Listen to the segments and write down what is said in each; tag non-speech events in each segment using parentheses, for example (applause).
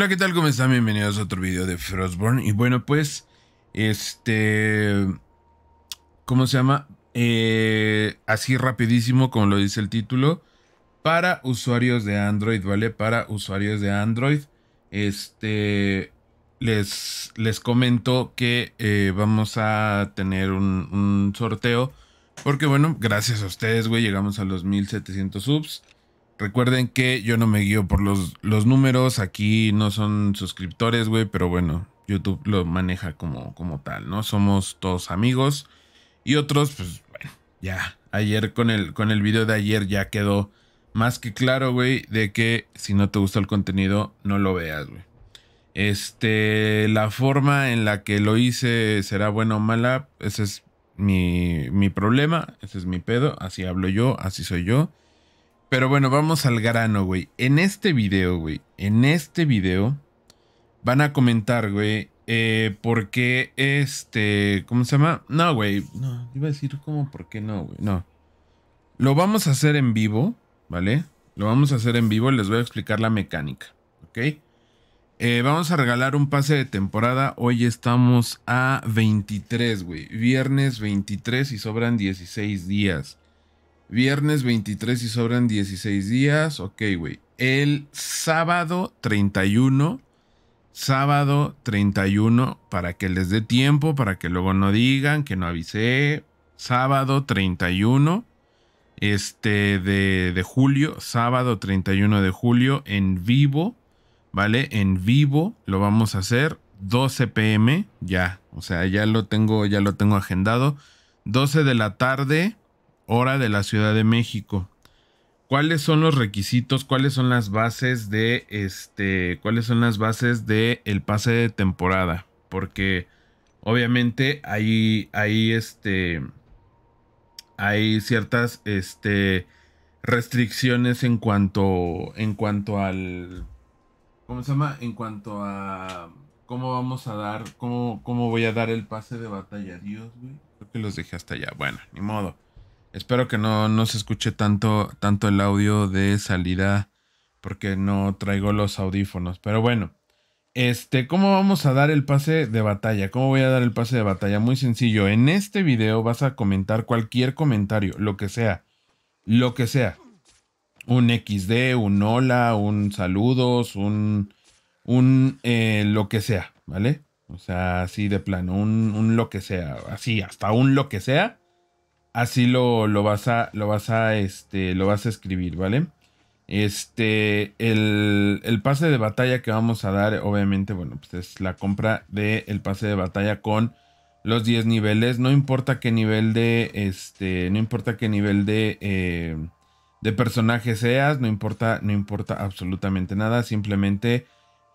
Hola, ¿qué tal? ¿Cómo están? Bienvenidos a otro video de Frostborn. Y bueno, pues, este... ¿Cómo se llama? Eh, así rapidísimo, como lo dice el título. Para usuarios de Android, ¿vale? Para usuarios de Android. Este... Les, les comento que eh, vamos a tener un, un sorteo. Porque bueno, gracias a ustedes, güey, llegamos a los 1700 subs. Recuerden que yo no me guío por los, números. Aquí no son suscriptores, güey. Pero bueno, YouTube lo maneja como, como tal, ¿no? Somos todos amigos. Y otros, pues bueno, ya. Ayer con el, con el video de ayer ya quedó más que claro, güey, de que si no te gusta el contenido, no lo veas, güey. Este, la forma en la que lo hice será buena o mala, ese es mi, mi problema, ese es mi pedo, así hablo yo, así soy yo. Pero bueno, vamos al grano, güey. En este video, güey. En este video van a comentar, güey. Eh, ¿Por qué este... ¿Cómo se llama? No, güey. No, iba a decir cómo, ¿por qué no, güey? No. Lo vamos a hacer en vivo, ¿vale? Lo vamos a hacer en vivo. Les voy a explicar la mecánica, ¿ok? Eh, vamos a regalar un pase de temporada. Hoy estamos a 23, güey. Viernes 23 y sobran 16 días. Viernes 23 y sobran 16 días. Ok, güey. El sábado 31. Sábado 31. Para que les dé tiempo, para que luego no digan que no avisé. Sábado 31. Este de, de julio. Sábado 31 de julio en vivo. ¿Vale? En vivo lo vamos a hacer. 12 pm. Ya. O sea, ya lo tengo, ya lo tengo agendado. 12 de la tarde hora de la Ciudad de México. ¿Cuáles son los requisitos? ¿Cuáles son las bases de este? ¿Cuáles son las bases de el pase de temporada? Porque obviamente hay, hay este, hay ciertas este, restricciones en cuanto, en cuanto al, ¿cómo se llama? En cuanto a cómo vamos a dar, cómo, cómo voy a dar el pase de batalla. Dios, güey. Creo que los dejé hasta allá. Bueno, ni modo. Espero que no, no se escuche tanto, tanto el audio de salida porque no traigo los audífonos. Pero bueno, este, ¿cómo vamos a dar el pase de batalla? ¿Cómo voy a dar el pase de batalla? Muy sencillo. En este video vas a comentar cualquier comentario, lo que sea. Lo que sea. Un XD, un hola, un saludos, un. un eh, lo que sea, ¿vale? O sea, así de plano, un, un lo que sea, así, hasta un lo que sea así lo, vas a, lo vas a, este, lo vas a escribir, ¿vale? Este, el, pase de batalla que vamos a dar, obviamente, bueno, pues es la compra del el pase de batalla con los 10 niveles. No importa qué nivel de, este, no importa qué nivel de, eh, personaje seas, no importa, no importa absolutamente nada. Simplemente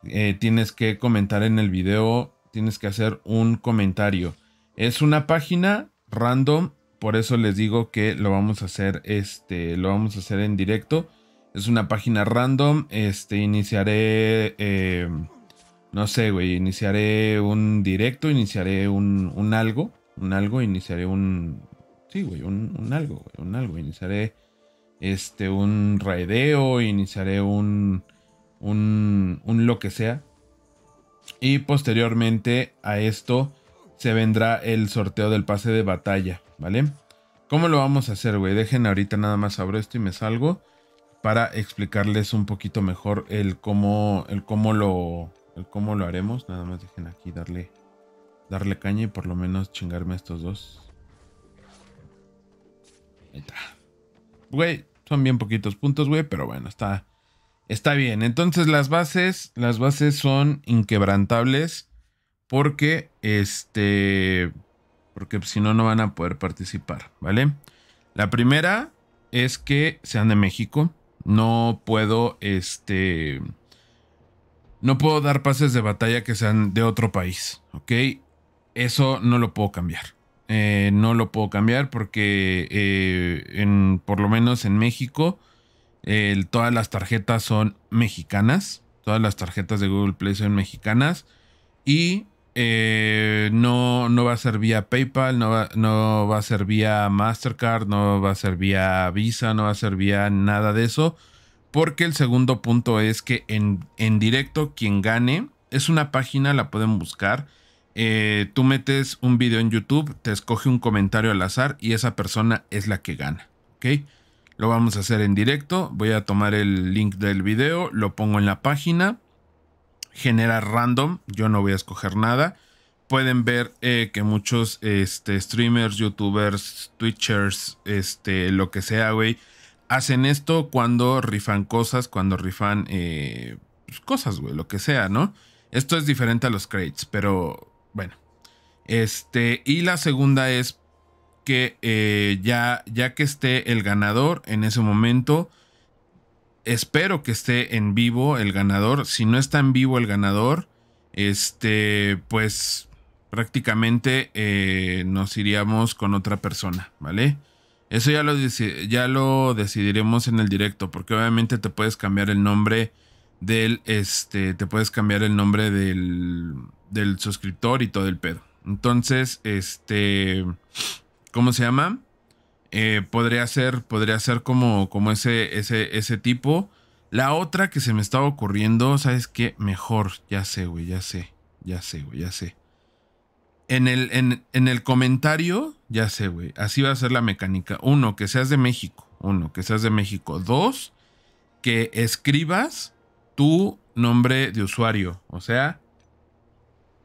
eh, tienes que comentar en el video, tienes que hacer un comentario. Es una página random por eso les digo que lo vamos a hacer este, lo vamos a hacer en directo. Es una página random. Este, iniciaré, eh, no sé, güey, iniciaré un directo, iniciaré un, algo, un algo, iniciaré un, sí, güey, un, algo, un algo, iniciaré este, un raideo, iniciaré un, un, un lo que sea. Y posteriormente a esto se vendrá el sorteo del pase de batalla, ¿vale? ¿Cómo lo vamos a hacer, güey? Dejen ahorita nada más abro esto y me salgo para explicarles un poquito mejor el cómo, el cómo lo, el cómo lo haremos. Nada más dejen aquí darle, darle caña y por lo menos chingarme estos dos. Ahí está. Güey, son bien poquitos puntos, güey, pero bueno, está, está bien. Entonces las bases, las bases son inquebrantables. Porque, este, porque si no, no van a poder participar, ¿vale? La primera es que sean de México. No puedo, este, no puedo dar pases de batalla que sean de otro país, ¿ok? Eso no lo puedo cambiar. Eh, no lo puedo cambiar porque eh, en, por lo menos en México todas las tarjetas son mexicanas. Todas las tarjetas de Google Play son mexicanas. Y eh, no, no va a ser vía PayPal, no va, no va a ser vía Mastercard, no va a ser vía Visa, no va a ser vía nada de eso. Porque el segundo punto es que en, en directo quien gane es una página, la pueden buscar. Eh, tú metes un video en YouTube, te escoge un comentario al azar y esa persona es la que gana. ¿Ok? Lo vamos a hacer en directo. Voy a tomar el link del video, lo pongo en la página genera random. Yo no voy a escoger nada. Pueden ver eh, que muchos este, streamers, youtubers, twitchers, este, lo que sea, güey, hacen esto cuando rifan cosas, cuando rifan eh, pues, cosas, güey, lo que sea, ¿no? Esto es diferente a los crates, pero bueno. Este, y la segunda es que eh, ya, ya que esté el ganador en ese momento, Espero que esté en vivo el ganador. Si no está en vivo el ganador, este, pues prácticamente eh, nos iríamos con otra persona, ¿vale? Eso ya lo, ya lo decidiremos en el directo, porque obviamente te puedes cambiar el nombre del, este, te puedes cambiar el nombre del, del suscriptor y todo el pedo. Entonces, este, ¿cómo se llama? Eh, podría ser, podría ser como, como ese, ese, tipo. La otra que se me estaba ocurriendo, ¿sabes qué? Mejor, ya sé, güey, ya sé, ya sé, güey, ya sé. En el, en, en el comentario, ya sé, güey, así va a ser la mecánica. Uno, que seas de México. Uno, que seas de México. Dos, que escribas tu nombre de usuario. O sea,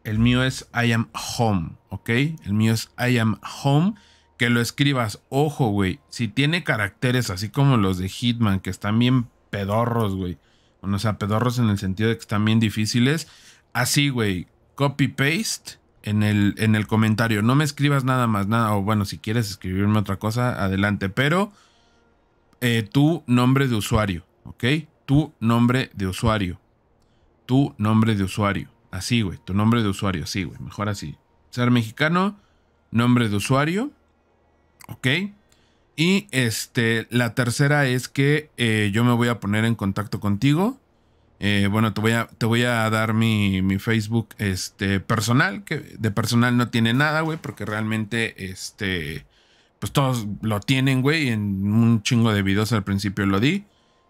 el mío es I am home, ¿ok? El mío es I am home que lo escribas. Ojo, güey. Si tiene caracteres así como los de Hitman, que están bien pedorros, güey. o sea, pedorros en el sentido de que están bien difíciles. Así, güey. Copy paste en el, en el comentario. No me escribas nada más, nada. O bueno, si quieres escribirme otra cosa, adelante. Pero eh, tu nombre de usuario, ¿ok? Tu nombre de usuario. Tu nombre de usuario. Así, güey. Tu nombre de usuario. Así, güey. Mejor así. Ser mexicano, nombre de usuario ¿Ok? Y este, la tercera es que eh, yo me voy a poner en contacto contigo. Eh, bueno, te voy a, te voy a dar mi, Facebook este, personal, que de personal no tiene nada, güey, porque realmente, este, pues todos lo tienen, güey, en un chingo de videos al principio lo di.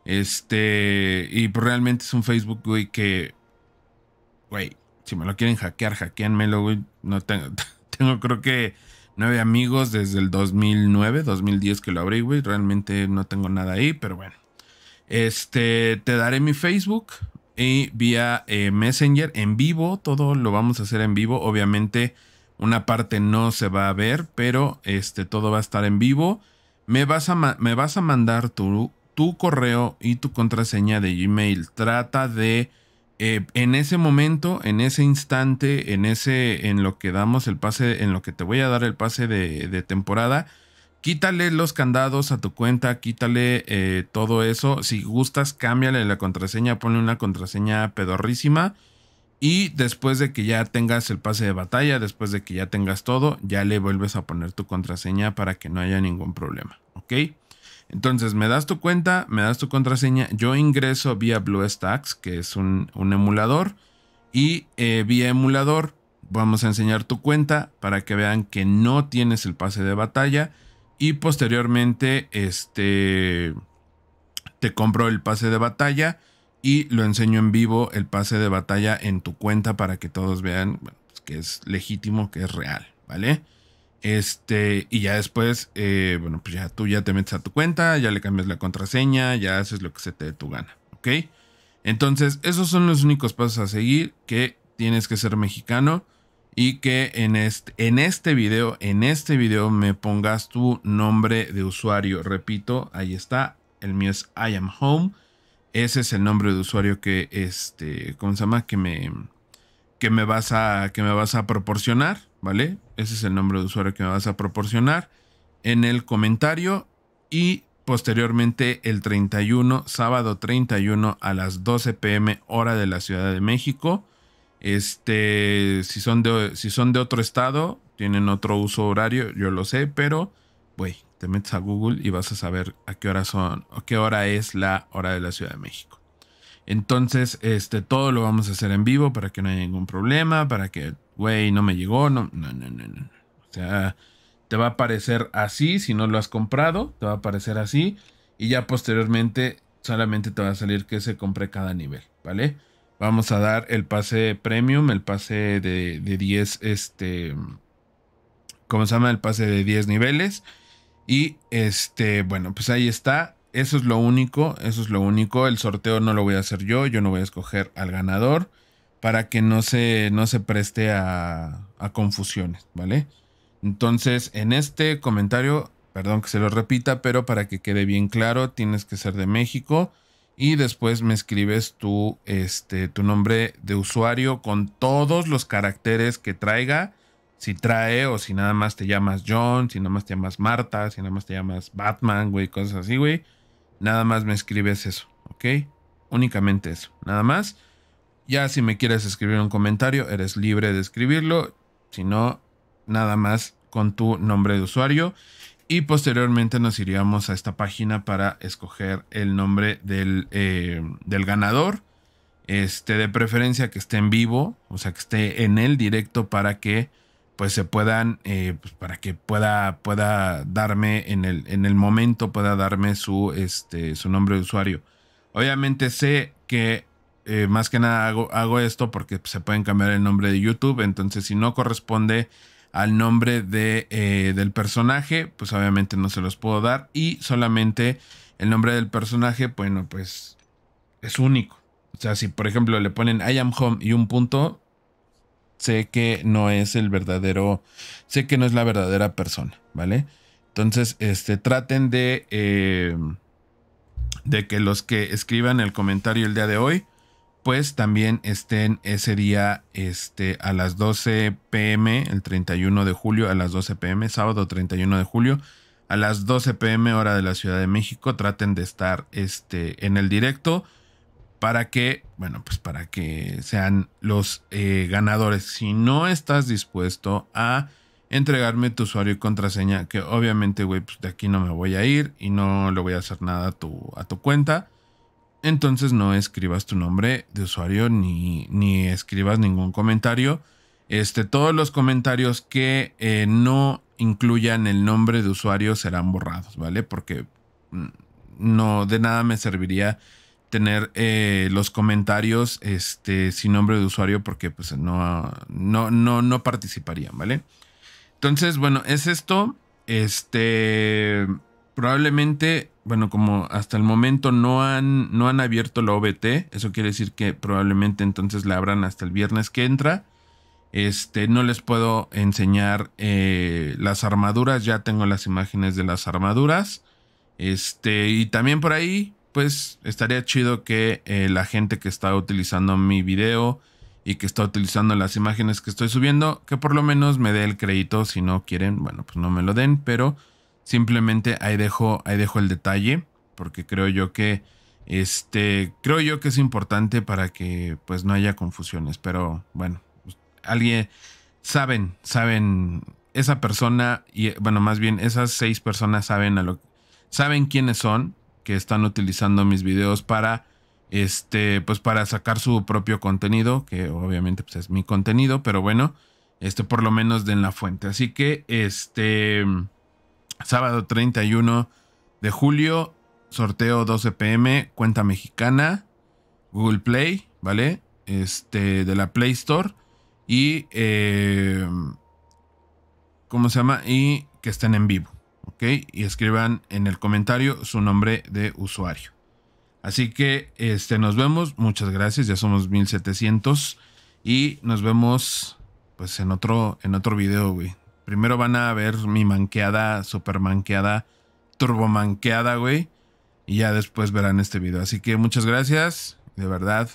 Este, y pues realmente es un Facebook, güey, que, güey, si me lo quieren hackear, hackeanmelo, güey. No tengo, (laughs) tengo creo que nueve amigos desde el 2009, 2010 que lo abrí, güey. Realmente no tengo nada ahí, pero bueno. Este, te daré mi Facebook y vía eh, Messenger en vivo. Todo lo vamos a hacer en vivo. Obviamente, una parte no se va a ver, pero este, todo va a estar en vivo. Me vas a, me vas a mandar tu, tu correo y tu contraseña de Gmail. Trata de eh, en ese momento, en ese instante, en ese, en lo que damos el pase, en lo que te voy a dar el pase de, temporada, quítale los candados a tu cuenta, quítale eh, todo eso. Si gustas, cámbiale la contraseña, pone una contraseña pedorrísima. Y después de que ya tengas el pase de batalla, después de que ya tengas todo, ya le vuelves a poner tu contraseña para que no haya ningún problema, ¿ok? Entonces me das tu cuenta, me das tu contraseña, yo ingreso vía BlueStacks, que es un, emulador, y eh, vía emulador vamos a enseñar tu cuenta para que vean que no tienes el pase de batalla y posteriormente este te compro el pase de batalla y lo enseño en vivo el pase de batalla en tu cuenta para que todos vean pues, que es legítimo, que es real, ¿vale? Este, y ya después, eh, bueno, pues ya tú ya te metes a tu cuenta, ya le cambias la contraseña, ya haces lo que se te dé tu gana, ¿ok? Entonces, esos son los únicos pasos a seguir que tienes que ser mexicano y que en este, en este video, en este video me pongas tu nombre de usuario. Repito, ahí está, el mío es I am home. Ese es el nombre de usuario que, este, ¿cómo se llama? Que me, que me vas a, que me vas a proporcionar, ¿vale? ese es el nombre de usuario que me vas a proporcionar, en el comentario y posteriormente el 31, sábado 31 a las 12 pm hora de la Ciudad de México. Este, si son de, si son de otro estado, tienen otro uso horario, yo lo sé, pero, güey, te metes a Google y vas a saber a qué hora son, o qué hora es la hora de la Ciudad de México. Entonces, este, todo lo vamos a hacer en vivo para que no haya ningún problema, para que güey, no me llegó, no, no, no, no, no. O sea, te va a aparecer así si no lo has comprado, te va a aparecer así y ya posteriormente solamente te va a salir que se compre cada nivel, ¿vale? Vamos a dar el pase premium, el pase de, de 10, este, ¿cómo se llama? El pase de 10 niveles. Y este, bueno, pues ahí está. Eso es lo único, eso es lo único. El sorteo no lo voy a hacer yo, yo no voy a escoger al ganador para que no se, no se preste a, confusiones, ¿vale? Entonces, en este comentario, perdón que se lo repita, pero para que quede bien claro, tienes que ser de México y después me escribes tu, este, tu nombre de usuario con todos los caracteres que traiga. Si trae o si nada más te llamas John, si nada más te llamas Marta, si nada más te llamas Batman, güey, cosas así, güey. Nada más me escribes eso, ¿ok? Únicamente eso, nada más. Ya si me quieres escribir un comentario, eres libre de escribirlo. Si no, nada más con tu nombre de usuario. Y posteriormente nos iríamos a esta página para escoger el nombre del, eh, ganador. Este, de preferencia que esté en vivo, o sea, que esté en el directo para que pues se puedan, eh, pues, para que pueda, pueda darme en el, en el momento, pueda darme su, este, su nombre de usuario. Obviamente sé que eh, más que nada hago, hago, esto porque pues, se pueden cambiar el nombre de YouTube. Entonces, si no corresponde al nombre de, eh, del personaje, pues obviamente no se los puedo dar. Y solamente el nombre del personaje, bueno, pues es único. O sea, si por ejemplo le ponen I am home y un punto, sé que no es el verdadero, sé que no es la verdadera persona, ¿vale? Entonces, este, traten de, eh, de que los que escriban el comentario el día de hoy pues también estén ese día este, a las 12 pm, el 31 de julio, a las 12 pm, sábado 31 de julio, a las 12 pm hora de la Ciudad de México. Traten de estar este, en el directo para que, bueno, pues para que sean los eh, ganadores. Si no estás dispuesto a entregarme tu usuario y contraseña, que obviamente, güey, pues, de aquí no me voy a ir y no le voy a hacer nada a tu cuenta entonces no escribas tu nombre de usuario ni, ni escribas ningún comentario. Este, todos los comentarios que eh, no incluyan el nombre de usuario serán borrados, ¿vale? Porque mm, no de nada me serviría tener eh, los comentarios este, sin nombre de usuario porque pues, no, no, no, no participarían, ¿vale? Entonces, bueno, es esto. Este probablemente, bueno, como hasta el momento no han, no han abierto la OBT, eso quiere decir que probablemente entonces la abran hasta el viernes que entra. Este, no les puedo enseñar eh, las armaduras, ya tengo las imágenes de las armaduras. Este, y también por ahí, pues estaría chido que eh, la gente que está utilizando mi video y que está utilizando las imágenes que estoy subiendo, que por lo menos me dé el crédito. Si no quieren, bueno, pues no me lo den, pero Simplemente ahí dejo, ahí dejo el detalle, porque creo yo que este, creo yo que es importante para que pues no haya confusiones, pero bueno, pues, alguien saben, saben esa persona y bueno, más bien esas seis personas saben a lo saben quiénes son que están utilizando mis videos para este, pues para sacar su propio contenido, que obviamente pues es mi contenido, pero bueno, este por lo menos den la fuente. Así que este Sábado 31 de julio, sorteo 12 pm, cuenta mexicana, Google Play, ¿vale? Este, de la Play Store y... Em, ¿Cómo se llama? Y que estén en vivo, ¿ok? Y escriban en el comentario su nombre de usuario. Así que este, nos vemos, muchas gracias, ya somos 1700 y nos vemos pues en otro, en otro video, güey. Primero van a ver mi manqueada, super manqueada, turbo güey. Y ya después verán este video. Así que muchas gracias. De verdad.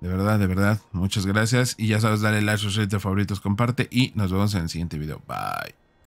De verdad, de verdad. Muchas gracias. Y ya sabes, dale like, suscríbete, favoritos, comparte. Y nos vemos en el siguiente video. Bye.